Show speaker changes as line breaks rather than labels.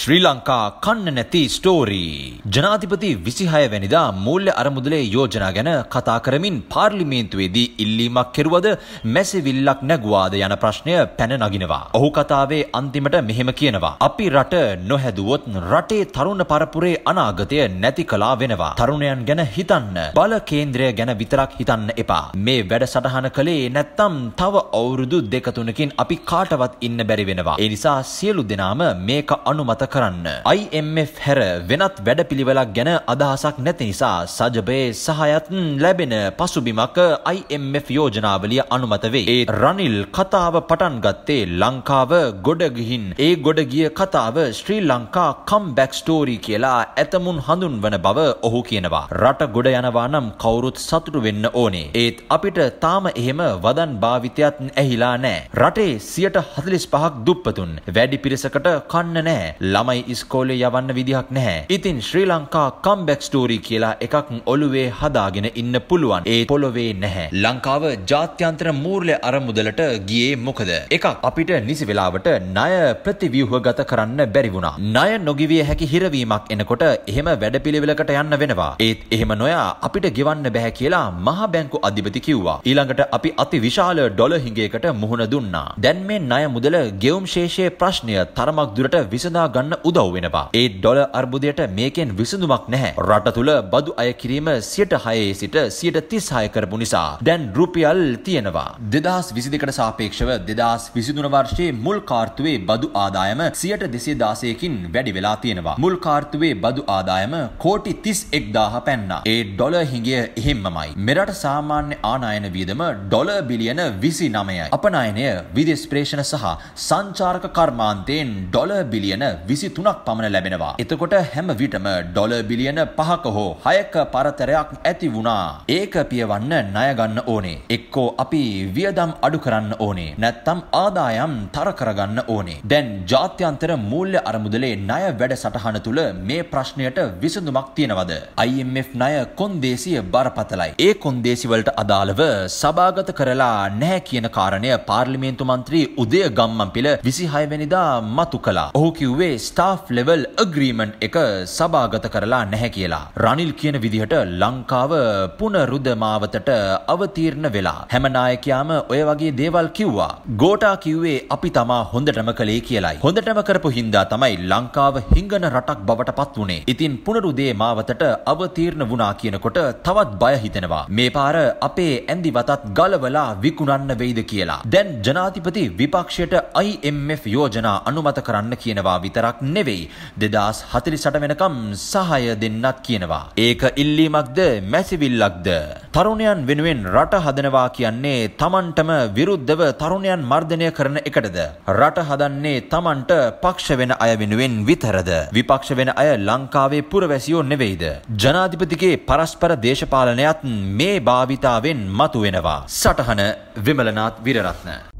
ශ්‍රී ලංකා කන්න නැති ස්ටෝරී. ජනාධිපති විසිහය වැනිදා මූල්‍ය අරමුදලේ යෝජනා ගැන කතා කරමින් පාර්ලිමේන්තුවේදී ඉල්ලීමක් කෙරුවද මැසිවිල්ලක් නැගවාද යන ප්‍රශ්නය පැන නගිනවා. ඔහු කතාවේ අන්තිමට මෙහෙම කියනවා. අපි රට නොහැදුවොත් රටේ තරුණ පරපුරේ අනාගතය නැති කලා වෙනවා. තරුණයන් ගැන හිතන්න. බල කේන්ද්‍රය ගැන විතරක් හිතන්න එපා. මේ වැඩ සටහන කළේ නැත්තම් තව අවුරුදු දෙකතුනකින් අපි කාටවත් ඉන්න බැරි වෙනවා. එනිසා සියලු දෙනාම මේක අනුමත කරන්න. IMF හැර වෙනත් වැඩපිළිවෙලක් ගැන අදහසක් නැති නිසා සජබයේ සහයත් ලැබෙන පසුබිමක IMF යෝජනාවලිය අනුමත වේ. ඒ රනිල් කතාව පටන් ගත්තේ ලංකාව ගොඩගිහින් ඒ ගොඩගිය කතාව ශ්‍රී ලංකා කම්බැක් ස්ටෝරී කියලා ඇතමුන් හඳුන්වන බව ඔහු කියනවා. රට ගොඩ යනවා නම් කවුරුත් සතුටු වෙන්න ඕනේ. ඒත් අපිට තාම එහෙම වදන් භාවිතයත් ඇහිලා නෑ. රටේ සියට හතලිස් පහක් දුප්පතුන් වැඩි පිරිසකට කන්න නෑ. ළමයි ඉස්කෝලේ යවන්න විදිහක් නැහැ. ඉතින් ශ්‍රී ලංකා කම්බැක් ස්ටෝරි කියලා එකක් ඔළුවේ හදාගෙන ඉන්න පුළුවන්. ඒ පොළොවේ නැහැ. ලංකාව ජාත්‍යන්තර මූල්‍ය අරමුදලට ගියේ මොකද? එකක් අපිට නිසි වෙලාවට ණය ප්‍රතිව්‍යුහ ගත කරන්න බැරි වුණා. ණය නොගිවිය හැකි හිරවීමක් එනකොට එහෙම වැඩපිළිවෙලකට යන්න වෙනවා. ඒත් එහෙම නොයා අපිට ගෙවන්න බැහැ කියලා මහ බැංකු අධිපති කිව්වා. ඊළඟට අපි අති විශාල ඩොල හිඟයකට මුහුණ දුන්නා. දැන් මේ ණය මුදල ගෙවුම් ශේෂයේ ප්‍රශ්නය තරමක් දුරට විසඳා ගන්න කරගන්න උදව් වෙනවා. ඒ ඩොල අර්බුදයට මේකෙන් විසඳුමක් නැහැ. රට තුළ බදු අය කිරීම සියට හයේ සිට සියට තිස් හය කරපු නිසා දැන් රුපියල් තියෙනවා. දෙදස් විසිදිකට සාපේක්ෂව දෙදස් විසිදුන වර්ෂයේ මුල් කාර්තුවේ බදු ආදායම සියට දෙසේ දාසයකින් වැඩි වෙලා තියෙනවා. මුල් කාර්තුවේ බදු ආදායම කෝටි තිස් එක්දාහ පැන්න. ඒ ඩොල හිඟිය එහෙම්මමයි. මෙරට සාමාන්‍ය ආනායන වියදම ඩොල බිලියන විසි නමයයි. අපනායනය විදෙස් ප්‍රේෂණ සහ සංචාරක කර්මාන්තයෙන් ඩොල බිලියන විසි විසි තුනක් පමණ ලැබෙනවා. එතකොට හැම විටම ඩොල බිලියන පහක හෝ හයක පරතරයක් ඇති වුණා. ඒක පියවන්න ණයගන්න ඕනේ. එක්කෝ අපි වියදම් අඩු කරන්න ඕනේ. නැත්තම් ආදායම් තර කරගන්න ඕනේ. දැන් ජාත්‍යන්තර මූල්‍ය අරමුදලේ ණය වැඩ සටහන තුළ මේ ප්‍රශ්නයට විසඳුමක් තියෙනවද. IMF ණය කොන්දේසිය බරපතලයි. ඒ කොන්දේසිවලට අදාළව සභාගත කරලා නැහැ කියන කාරණය පාර්ලිමේන්තු මන්ත්‍රී උදය ගම්මන් පිළ විසිහයවැනිදා මතු කලා. ඔහු කිව්වේ ස්ටාෆ් ලෙවල් අග්‍රීමන්් එක සභාගත කරලා නැහැ කියලා. රනිල් කියන විදිහට ලංකාව පුනරුදමාවතට අවතීරණ වෙලා. හැමනායකයාම ඔය වගේ දේවල් කිව්වා. ගෝටා කිව්වේ අපි තමා හොඳටම කළේ කියලයි. හොඳටම කරපු හින්දා තමයි ලංකාව හිංගන රටක් බවට පත් වුණේ. ඉතින් පුනරුදේ මාවතට අවතීරණ වුණා කියනකොට තවත් බය හිතෙනවා. මේ පාර අපේ ඇන්දි වතත් ගලවලා විකුණන්න වෙයිද කියලා. දැන් ජනාතිපති විපක්ෂයට IMF යෝජනා අනුමත කරන්න කියනවා විතරක් එකක් නෙවෙයි දෙදස් හතිරිසට වෙනකම් සහය දෙන්නත් කියනවා. ඒක ඉල්ලීමක්ද මැසිවිල්ලක්ද. තරුණයන් වෙනුවෙන් රට හදනවා කියන්නේ තමන්ටම විරුද්ධව තරුණයන් මර්ධනය කරන එකටද. රට හදන්නේ තමන්ට පක්ෂ වෙන අය වෙනුවෙන් විතරද. විපක්ෂ වෙන අය ලංකාවේ පුරවැසියෝ නෙවෙයිද. ජනාධිපතිගේ පරස්පර දේශපාලනයත් මේ භාවිතාවෙන් මතුවෙනවා. සටහන විමලනාත් විරරත්න.